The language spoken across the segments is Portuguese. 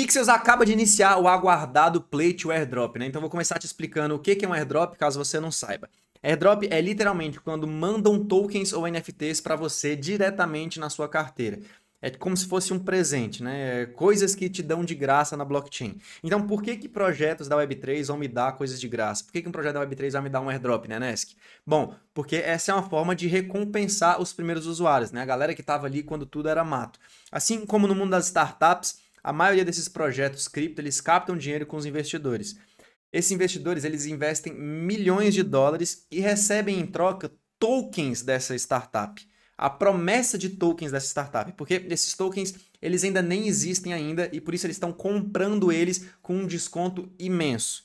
Pixels acaba de iniciar o aguardado Play to Airdrop, né? Então vou começar te explicando o que é um airdrop, caso você não saiba. Airdrop é literalmente quando mandam tokens ou NFTs para você diretamente na sua carteira. É como se fosse um presente, né? É coisas que te dão de graça na blockchain. Então, por que, que projetos da Web3 vão me dar coisas de graça? Por que, que um projeto da Web3 vai me dar um airdrop, né, Nesk? Bom, porque essa é uma forma de recompensar os primeiros usuários, né? A galera que estava ali quando tudo era mato. Assim como no mundo das startups, a maioria desses projetos cripto, eles captam dinheiro com os investidores. Esses investidores, eles investem milhões de dólares e recebem em troca tokens dessa startup. A promessa de tokens dessa startup, porque esses tokens, eles ainda nem existem ainda e por isso eles estão comprando eles com um desconto imenso.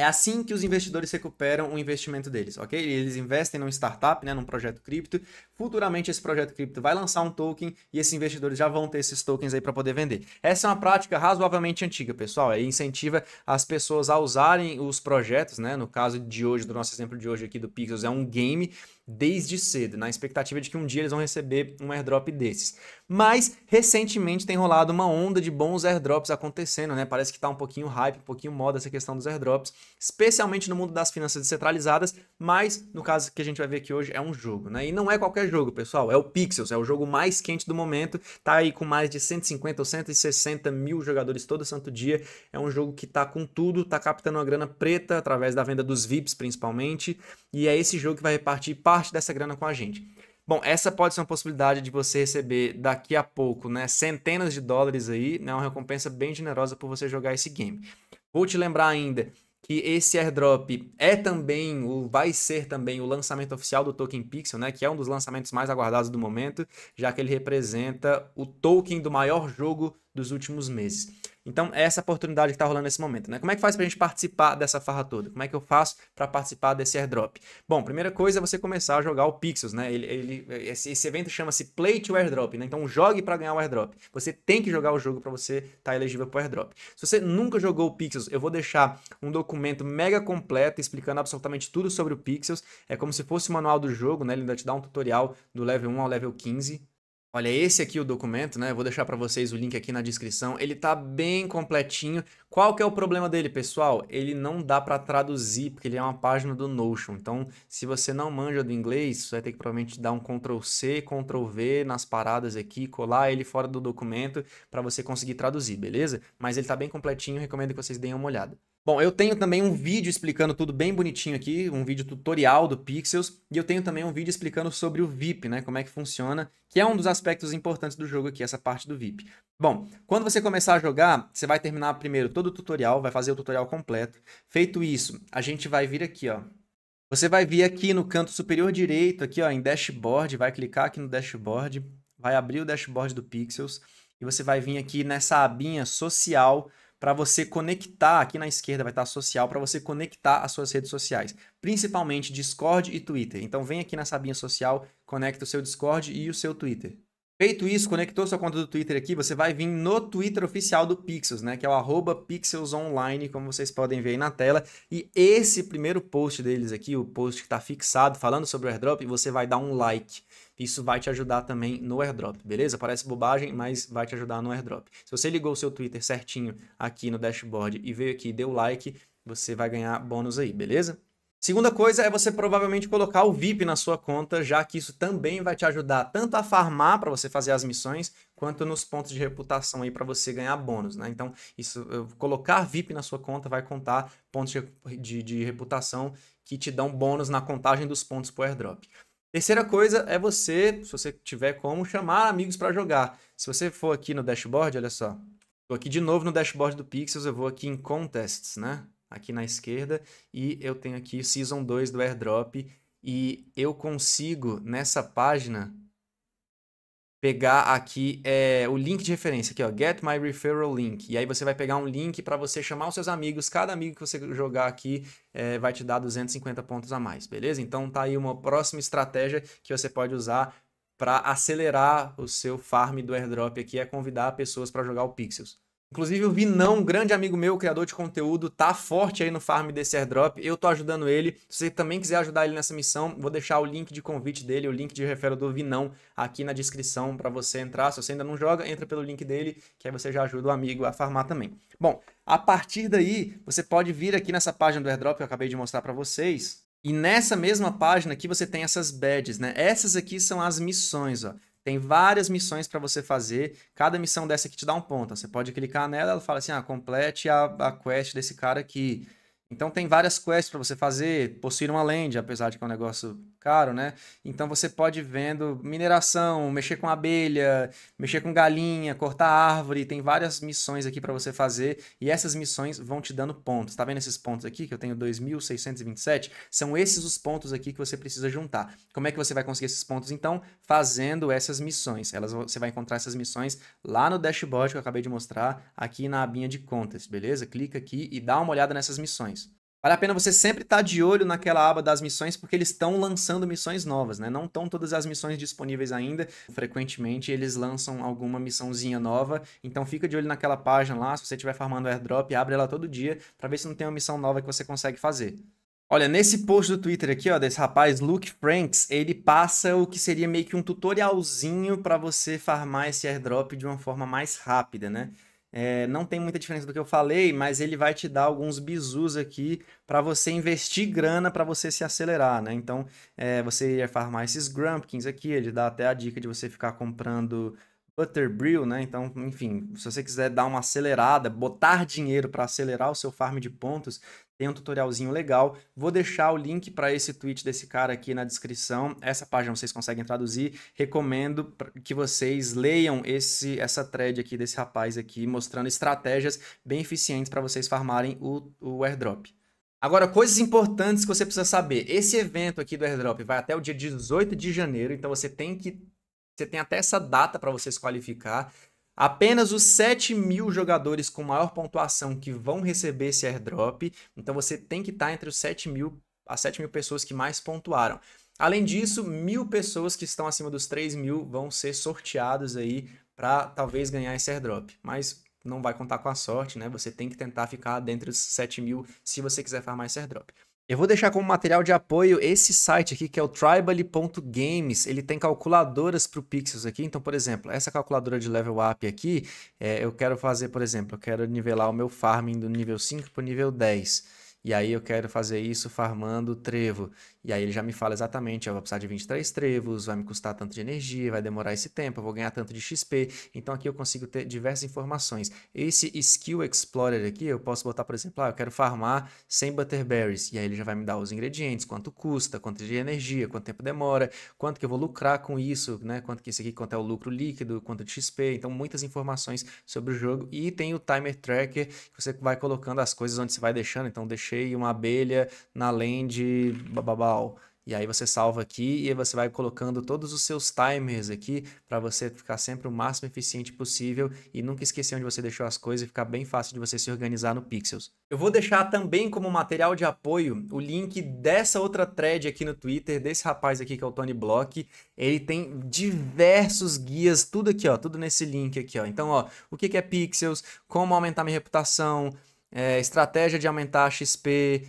É assim que os investidores recuperam o investimento deles, ok? Eles investem num startup, né, num projeto cripto. Futuramente esse projeto cripto vai lançar um token e esses investidores já vão ter esses tokens aí para poder vender. Essa é uma prática razoavelmente antiga, pessoal. É incentiva as pessoas a usarem os projetos, né? No caso de hoje, do nosso exemplo de hoje aqui do Pixels, é um game desde cedo, na expectativa de que um dia eles vão receber um airdrop desses. Mas recentemente tem rolado uma onda de bons airdrops acontecendo, né? Parece que tá um pouquinho hype, um pouquinho moda essa questão dos airdrops especialmente no mundo das finanças descentralizadas, mas no caso que a gente vai ver aqui hoje é um jogo, né? E não é qualquer jogo, pessoal, é o Pixels, é o jogo mais quente do momento, tá aí com mais de 150 ou 160 mil jogadores todo santo dia, é um jogo que tá com tudo, tá captando uma grana preta através da venda dos VIPs principalmente, e é esse jogo que vai repartir parte dessa grana com a gente. Bom, essa pode ser uma possibilidade de você receber daqui a pouco, né, centenas de dólares aí, né, uma recompensa bem generosa por você jogar esse game. Vou te lembrar ainda que esse airdrop é também, ou vai ser também, o lançamento oficial do Token Pixel, né? Que é um dos lançamentos mais aguardados do momento, já que ele representa o token do maior jogo dos últimos meses. Então, é essa oportunidade que está rolando nesse momento, né? Como é que faz para a gente participar dessa farra toda? Como é que eu faço para participar desse airdrop? Bom, primeira coisa é você começar a jogar o Pixels, né? Ele, ele esse, esse, evento chama-se Play to Airdrop, né? Então, jogue para ganhar o airdrop. Você tem que jogar o jogo para você estar tá elegível para o airdrop. Se você nunca jogou o Pixels, eu vou deixar um documento mega completo explicando absolutamente tudo sobre o Pixels. É como se fosse o manual do jogo, né? Ele ainda te dá um tutorial do level 1 ao level 15, Olha, esse aqui é o documento, né? Eu vou deixar para vocês o link aqui na descrição. Ele tá bem completinho. Qual que é o problema dele, pessoal? Ele não dá para traduzir, porque ele é uma página do Notion. Então, se você não manja do inglês, você vai ter que provavelmente dar um Ctrl C, Ctrl V nas paradas aqui, colar ele fora do documento para você conseguir traduzir, beleza? Mas ele tá bem completinho, recomendo que vocês deem uma olhada. Bom, eu tenho também um vídeo explicando tudo bem bonitinho aqui, um vídeo tutorial do Pixels, e eu tenho também um vídeo explicando sobre o VIP, né, como é que funciona, que é um dos aspectos importantes do jogo aqui, essa parte do VIP. Bom, quando você começar a jogar, você vai terminar primeiro todo o tutorial, vai fazer o tutorial completo. Feito isso, a gente vai vir aqui, ó, você vai vir aqui no canto superior direito, aqui ó, em Dashboard, vai clicar aqui no Dashboard, vai abrir o Dashboard do Pixels e você vai vir aqui nessa abinha Social, para você conectar, aqui na esquerda vai estar social, para você conectar as suas redes sociais, principalmente Discord e Twitter. Então vem aqui na sabinha social, conecta o seu Discord e o seu Twitter. Feito isso, conectou sua conta do Twitter aqui, você vai vir no Twitter oficial do Pixels, né? Que é o pixelsonline, como vocês podem ver aí na tela. E esse primeiro post deles aqui, o post que está fixado falando sobre o airdrop, você vai dar um like. Isso vai te ajudar também no airdrop, beleza? Parece bobagem, mas vai te ajudar no airdrop. Se você ligou o seu Twitter certinho aqui no dashboard e veio aqui e deu like, você vai ganhar bônus aí, beleza? Segunda coisa é você provavelmente colocar o VIP na sua conta, já que isso também vai te ajudar tanto a farmar para você fazer as missões, quanto nos pontos de reputação aí para você ganhar bônus, né? Então, isso colocar VIP na sua conta vai contar pontos de, de reputação que te dão bônus na contagem dos pontos pro airdrop. Terceira coisa é você, se você tiver como, chamar amigos para jogar. Se você for aqui no dashboard, olha só. Estou aqui de novo no dashboard do Pixels, eu vou aqui em Contests, né? aqui na esquerda e eu tenho aqui Season 2 do AirDrop e eu consigo nessa página pegar aqui é, o link de referência aqui, ó, Get My Referral Link. E aí você vai pegar um link para você chamar os seus amigos. Cada amigo que você jogar aqui é, vai te dar 250 pontos a mais, beleza? Então tá aí uma próxima estratégia que você pode usar para acelerar o seu farm do airdrop aqui é convidar pessoas para jogar o Pixels. Inclusive, o Vinão, um grande amigo meu, criador de conteúdo, tá forte aí no farm desse airdrop. Eu tô ajudando ele. Se você também quiser ajudar ele nessa missão, vou deixar o link de convite dele, o link de refero do Vinão aqui na descrição para você entrar. Se você ainda não joga, entra pelo link dele, que aí você já ajuda o amigo a farmar também. Bom, a partir daí, você pode vir aqui nessa página do airdrop que eu acabei de mostrar para vocês. E nessa mesma página aqui você tem essas badges, né? Essas aqui são as missões, ó. Tem várias missões para você fazer. Cada missão dessa que te dá um ponto. Você pode clicar nela, ela fala assim: ah, complete a, a quest desse cara aqui. Então tem várias quests para você fazer, possuir uma land, apesar de que é um negócio caro, né? Então você pode ir vendo mineração, mexer com abelha, mexer com galinha, cortar árvore, tem várias missões aqui para você fazer e essas missões vão te dando pontos. Tá vendo esses pontos aqui que eu tenho 2627? São esses os pontos aqui que você precisa juntar. Como é que você vai conseguir esses pontos então? Fazendo essas missões. Elas você vai encontrar essas missões lá no dashboard que eu acabei de mostrar, aqui na abinha de contas, beleza? Clica aqui e dá uma olhada nessas missões. Vale a pena você sempre estar tá de olho naquela aba das missões, porque eles estão lançando missões novas, né? Não estão todas as missões disponíveis ainda. Frequentemente eles lançam alguma missãozinha nova. Então fica de olho naquela página lá. Se você estiver farmando airdrop, abre ela todo dia para ver se não tem uma missão nova que você consegue fazer. Olha, nesse post do Twitter aqui, ó, desse rapaz, Luke Franks, ele passa o que seria meio que um tutorialzinho para você farmar esse airdrop de uma forma mais rápida, né? É, não tem muita diferença do que eu falei, mas ele vai te dar alguns bizus aqui para você investir grana para você se acelerar, né? Então, é, você ia farmar esses Grumpkins aqui, ele dá até a dica de você ficar comprando Butterbrew, né? Então, enfim, se você quiser dar uma acelerada, botar dinheiro para acelerar o seu farm de pontos, tem um tutorialzinho legal. Vou deixar o link para esse tweet desse cara aqui na descrição. Essa página vocês conseguem traduzir. Recomendo que vocês leiam esse essa thread aqui desse rapaz aqui, mostrando estratégias bem eficientes para vocês farmarem o, o airdrop. Agora, coisas importantes que você precisa saber. Esse evento aqui do airdrop vai até o dia 18 de janeiro, então você tem que você tem até essa data para você se qualificar. Apenas os 7 mil jogadores com maior pontuação que vão receber esse airdrop. Então você tem que estar tá entre os 7 mil, as 7 mil pessoas que mais pontuaram. Além disso, mil pessoas que estão acima dos 3 mil vão ser sorteados aí para talvez ganhar esse airdrop. Mas não vai contar com a sorte, né? Você tem que tentar ficar dentro dos 7 mil se você quiser farmar esse airdrop. Eu vou deixar como material de apoio esse site aqui, que é o tribally.games. Ele tem calculadoras para o Pixels aqui. Então, por exemplo, essa calculadora de level up aqui, é, eu quero fazer, por exemplo, eu quero nivelar o meu farming do nível 5 para o nível 10. E aí eu quero fazer isso farmando trevo. E aí ele já me fala exatamente, eu vou precisar de 23 trevos, vai me custar tanto de energia, vai demorar esse tempo, eu vou ganhar tanto de XP. Então aqui eu consigo ter diversas informações. Esse Skill Explorer aqui, eu posso botar, por exemplo, ah, eu quero farmar 100 Butterberries. E aí ele já vai me dar os ingredientes, quanto custa, quanto de energia, quanto tempo demora, quanto que eu vou lucrar com isso, né? Quanto que isso aqui, quanto é o lucro líquido, quanto de XP. Então muitas informações sobre o jogo. E tem o Timer Tracker, que você vai colocando as coisas onde você vai deixando. Então deixei uma abelha na land, bababá tal. E aí você salva aqui e você vai colocando todos os seus timers aqui para você ficar sempre o máximo eficiente possível e nunca esquecer onde você deixou as coisas e ficar bem fácil de você se organizar no Pixels. Eu vou deixar também como material de apoio o link dessa outra thread aqui no Twitter desse rapaz aqui que é o Tony Block. Ele tem diversos guias, tudo aqui, ó, tudo nesse link aqui, ó. Então, ó, o que é Pixels, como aumentar minha reputação, é, estratégia de aumentar a XP,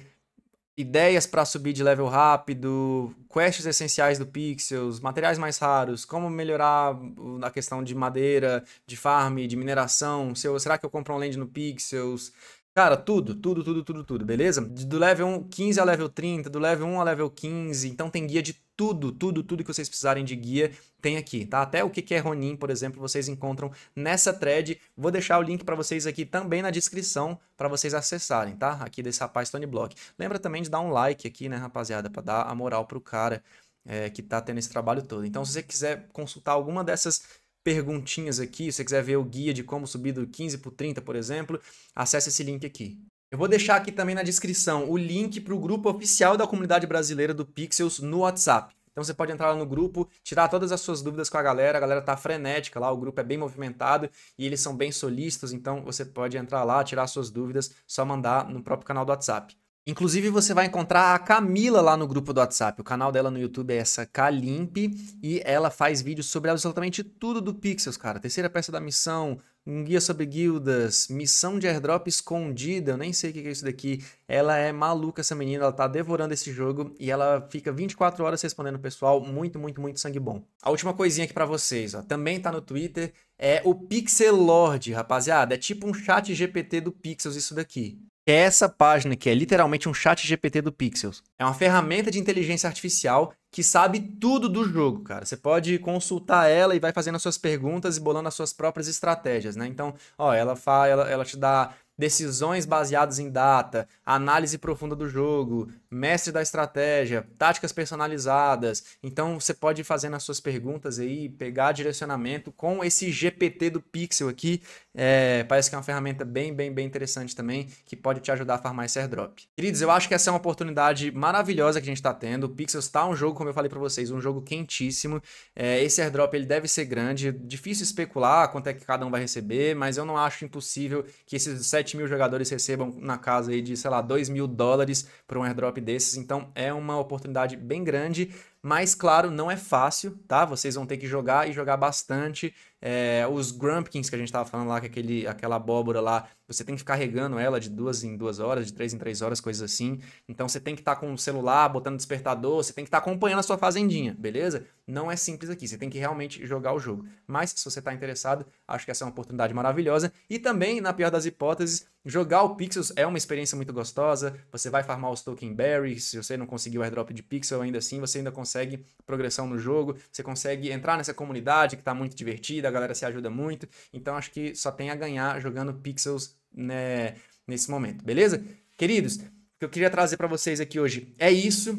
ideias para subir de level rápido, quests essenciais do Pixels, materiais mais raros, como melhorar na questão de madeira, de farm, de mineração, se eu, será que eu compro um land no Pixels? Cara, tudo, tudo, tudo, tudo, tudo, beleza? Do level 15 a level 30, do level 1 a level 15, então tem guia de tudo, tudo, tudo que vocês precisarem de guia tem aqui, tá? Até o que é Ronin, por exemplo, vocês encontram nessa thread. Vou deixar o link para vocês aqui também na descrição para vocês acessarem, tá? Aqui desse rapaz Tony Block. Lembra também de dar um like aqui, né, rapaziada, para dar a moral pro cara é, que tá tendo esse trabalho todo. Então, se você quiser consultar alguma dessas perguntinhas aqui, se você quiser ver o guia de como subir do 15 para 30, por exemplo, acesse esse link aqui. Eu vou deixar aqui também na descrição o link para o grupo oficial da comunidade brasileira do Pixels no WhatsApp. Então você pode entrar lá no grupo, tirar todas as suas dúvidas com a galera. A galera tá frenética lá, o grupo é bem movimentado e eles são bem solícitos, então você pode entrar lá, tirar suas dúvidas, só mandar no próprio canal do WhatsApp. Inclusive, você vai encontrar a Camila lá no grupo do WhatsApp. O canal dela no YouTube é essa Kalimp e ela faz vídeos sobre absolutamente tudo do Pixels, cara. Terceira peça da missão, um guia sobre guildas, missão de airdrop escondida, eu nem sei o que é isso daqui. Ela é maluca essa menina, ela tá devorando esse jogo e ela fica 24 horas respondendo o pessoal, muito, muito, muito sangue bom. A última coisinha aqui para vocês, ó, também tá no Twitter, é o Pixel Lord, rapaziada, é tipo um chat GPT do Pixels isso daqui. É essa página que é literalmente um chat GPT do Pixels. É uma ferramenta de inteligência artificial que sabe tudo do jogo, cara. Você pode consultar ela e vai fazendo as suas perguntas e bolando as suas próprias estratégias, né? Então, ó, ela fala, ela, ela te dá decisões baseadas em data, análise profunda do jogo, mestre da estratégia, táticas personalizadas. Então você pode fazer nas as suas perguntas aí, pegar direcionamento com esse GPT do Pixel aqui. É, parece que é uma ferramenta bem, bem, bem interessante também, que pode te ajudar a farmar esse airdrop. Queridos, eu acho que essa é uma oportunidade maravilhosa que a gente está tendo. O Pixel está um jogo, como eu falei para vocês, um jogo quentíssimo. É, esse airdrop ele deve ser grande, difícil especular quanto é que cada um vai receber, mas eu não acho impossível que esses sete 7 mil jogadores recebam na casa aí de, sei lá, 2 mil dólares por um airdrop desses. Então é uma oportunidade bem grande. Mas, claro, não é fácil, tá? Vocês vão ter que jogar e jogar bastante. É, os Grumpkins que a gente estava falando lá, que aquele, aquela abóbora lá, você tem que ficar regando ela de duas em duas horas, de três em três horas, coisas assim. Então você tem que estar tá com o celular, botando despertador, você tem que estar tá acompanhando a sua fazendinha, beleza? Não é simples aqui, você tem que realmente jogar o jogo. Mas se você está interessado, acho que essa é uma oportunidade maravilhosa. E também, na pior das hipóteses, Jogar o Pixels é uma experiência muito gostosa, você vai farmar os Token Berries, se você não conseguiu o airdrop de Pixel ainda assim, você ainda consegue progressão no jogo, você consegue entrar nessa comunidade que está muito divertida, a galera se ajuda muito, então acho que só tem a ganhar jogando Pixels né, nesse momento, beleza? Queridos, o que eu queria trazer para vocês aqui hoje é isso,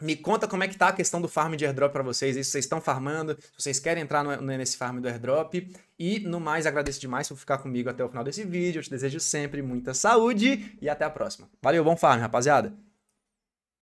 me conta como é que tá a questão do farm de airdrop para vocês, Se vocês estão farmando, se vocês querem entrar no, nesse farm do airdrop. E no mais, agradeço demais por ficar comigo até o final desse vídeo. Eu te desejo sempre muita saúde e até a próxima. Valeu, bom farm, rapaziada!